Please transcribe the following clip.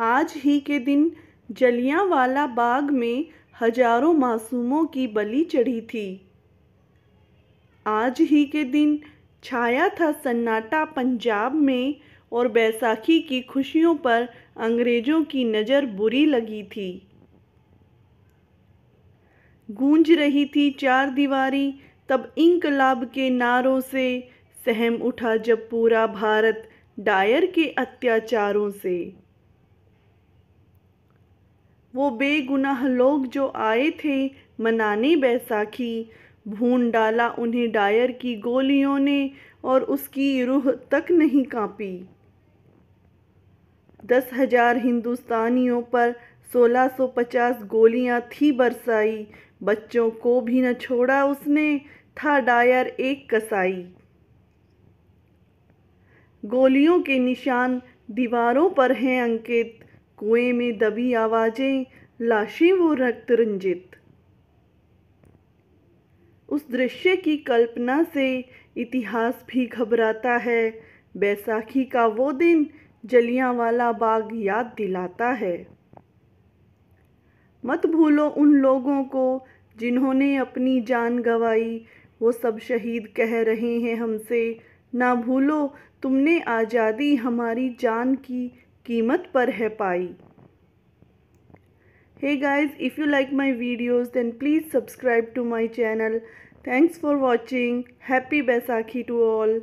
आज ही के दिन जलियांवाला बाग में हजारों मासूमों की बलि चढ़ी थी आज ही के दिन छाया था सन्नाटा पंजाब में और बैसाखी की खुशियों पर अंग्रेजों की नज़र बुरी लगी थी गूंज रही थी चार दीवारी तब इंकलाब के नारों से सहम उठा जब पूरा भारत डायर के अत्याचारों से वो बेगुनाह लोग जो आए थे मनाने बैसाखी भून डाला उन्हें डायर की गोलियों ने और उसकी रूह तक नहीं कांपी दस हजार हिंदुस्तानियों पर सोलह सौ पचास गोलियाँ थी बरसाई बच्चों को भी न छोड़ा उसने था डायर एक कसाई गोलियों के निशान दीवारों पर हैं अंकित कुएं में दबी आवाजें लाशें वो रक्त रंजित उस दृश्य की कल्पना से इतिहास भी घबराता है बैसाखी का वो दिन जलियांवाला बाग याद दिलाता है मत भूलो उन लोगों को जिन्होंने अपनी जान गवाई वो सब शहीद कह रहे हैं हमसे ना भूलो तुमने आज़ादी हमारी जान की कीमत पर है पाई hey guys if you like my videos then please subscribe to my channel thanks for watching happy Baisakhi to all